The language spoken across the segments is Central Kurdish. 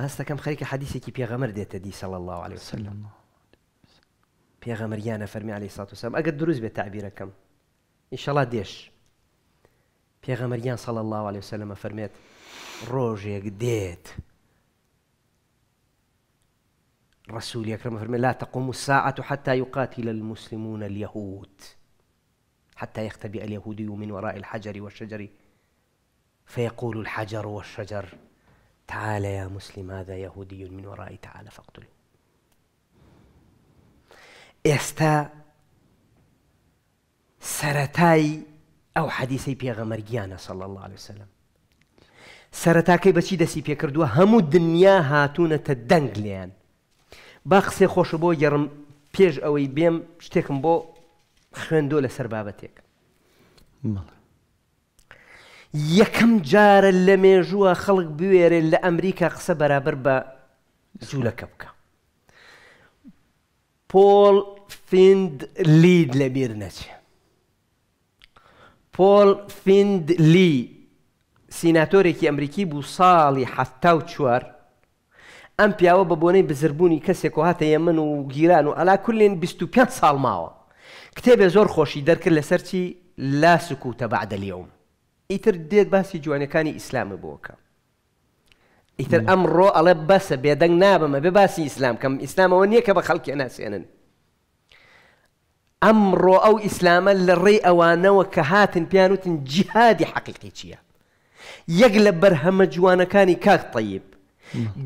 هسه كم خليك حديثي كي بيغمر ديت دي صلى الله عليه وسلم بيغمر يانا فرمي عليه الصلاة والسلام أقد دروز بتعبيره كم إن شاء الله ديش بيغمر يان صلى الله عليه وسلم فرميت روجي قديت رسول يكرم فرمي لا تقوم الساعة حتى يقاتل المسلمون اليهود حتى يختبئ اليهودي من وراء الحجر والشجر فيقول الحجر والشجر تعال يا مسلم هذا يهودي من ورائي تعال فاقتله سرتاي او حديثي حەدیسەی پێغەمەرگیانە صلى الله عليه وسلم سەرەتاکەی بەچی دەسی پێکردووە هەموو دنیا الدنيا دەنگ لیان لين قسێ خوش بو يرم بيج أو يبيم شتيكم بو خوێندۆ سربابتك بابەتێک یەکەم جارە لە مێژووە خەڵک بوێرێ لە ئەمریکا قسە بەرابەر بە زوولەکە بکە. پۆل فند لید لە بیر نەچێ. پۆل فند لی سیناتۆرێکی ئەمریکی بوو ساڵی حفتا و چوار ئەم پیاوە بە بۆنەی بزربوونی کەسێک و هاتە یەمن و گیران و ئەلا کولێن 25 ساڵ ماوە. کتێبێ زۆر خۆشی دەرکرد لەسەرچی لا سکوتە بەعدەلیەوم. ئیتر دێت باسی جوانەکانی ئیسلامە بۆکە ئیتر ئەمڕۆ ئەڵە بەسە بێدەنگ نابمە بێ باسی ئیسلام کەم ئیسلامەوە نییە کە بە خەڵکی ناسێنن ئەمڕۆ ئەو ئیسلامە لە ڕێ ئەوانەوە کە هاتن پیانوتن جیهادی حەقیقی چییە یەک لە بەرهەمە جوانەکانی کاک تەیب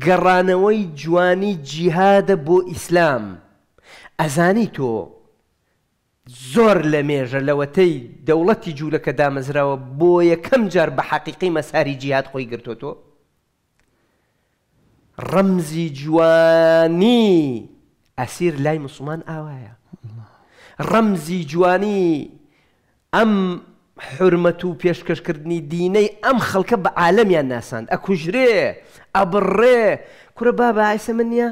گەڕانەوەی جوانی جیهادە بۆ ئیسلام ئەزانی تۆ زۆر لە مێژە لەوەتەی دەوڵەتی جوولەکە دامەزراوە بۆ یەکەم جار بە حەقیقی مەساری جیاد خۆی گرتوۆ ڕەمزی جوانی ئەسیر لای مسلمان ئاوایە ڕەمزی جوانی ئەم حرمەت و پێشکەشکردنی دینەی ئەم خەڵکە بە عاالمیان ناساند ئەکوژرێ ئەبڕێ کورە با بە ئایسە من نیە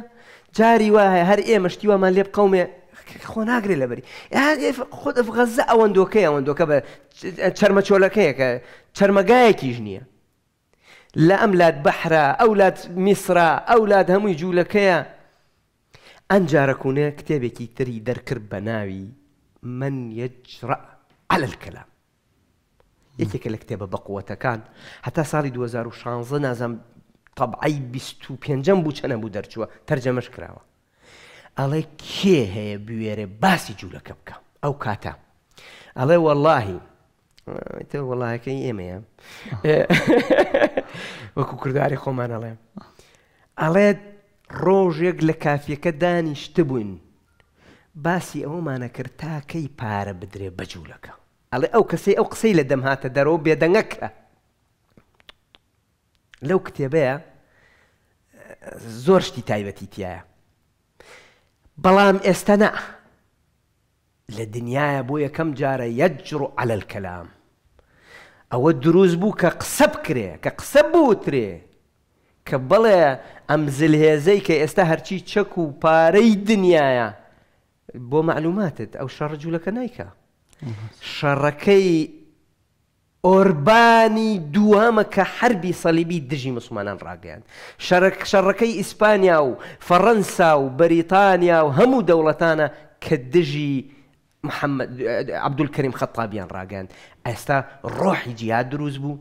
جاری وایە هەر ئێمەشتی وەمان لێ بقومێ لبری أه، خود اف غزه خۆناگرێت لەبەری خودت غەزە ئەوەندۆکەی که بە چەرمە چۆلەکەیە کە چەرمەگایەکیش نییە لە ئەملات بەحرا ئەولات میسرا ئەولات هەمووی جوولەکەیە أه، ئەنجارەکوونە أه، کتێبێکی تری در کرب ناوی من یجرا على الكلام یکی یەکێکە لە کتێبە بەقوەتەکان هەتا ساڵی 2016 نازم طبعی تەبعی 25 بوو چەنە بوو دەرچووە تەرجەمەش کراوە ئەڵێ کێ هەیە بوێرە باسی جوولەکە بکە ئەو کاتە ئەڵێ وەڵاهی تە وەڵایەکەی ئێمەیە وەکو کردداری خۆمان ئەڵێ ئەڵێت ڕۆژێک لە کافیەکە دانیشت بووین باسی ئەومانە کرد تاکەی پارە بدرێ بەجوولەکە ئەڵێ ئەو کەسی ئەو قسەی لە دەم هاتە دەرەوە بێدەنگەکە لەو کتێبەیە زۆر شتی تایبەتی تایە بلام استنا لدنيا يا بويا كم جارة يجرؤ على الكلام او الدروز بو كقسب كري كقسب بوتري كبلا امزل هزي كي استهر شي تشكو باري دنيا يا بو معلوماتت او شر رجولك نايكا شركي ئۆربانی دووەمە کە هەربی سەلیبی دژی مسلمانان ڕاگەیان شەڕەکەی ئیسپانیا و فەڕەنسا و بەریتانیا و هەموو دەوڵەتانە کە دژی عبدولکەریم خەتابیان ڕاگەاند ئێستا ڕۆحی جیا دروست بوو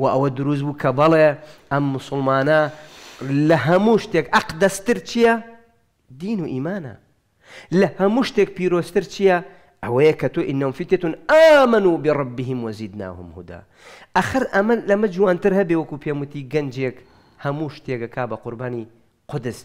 و ئەوە دروست بوو کە بەڵێ ئەم مسلمانە لە هەموو شتێک ئەق دەستتر چییە؟ دین و ئیمانە لە هەموو شتێک پیرۆستر چییە؟ ئەوەیەکە تۆ ئینەوم فیتتون ئامن و بێڕبیهیم وەزیدناهم هودا ئەخر ئەمە لەمە جوانتر هەبێ وەکو پێموتی گەنجێک هەموو شتێکە کا بە قدس.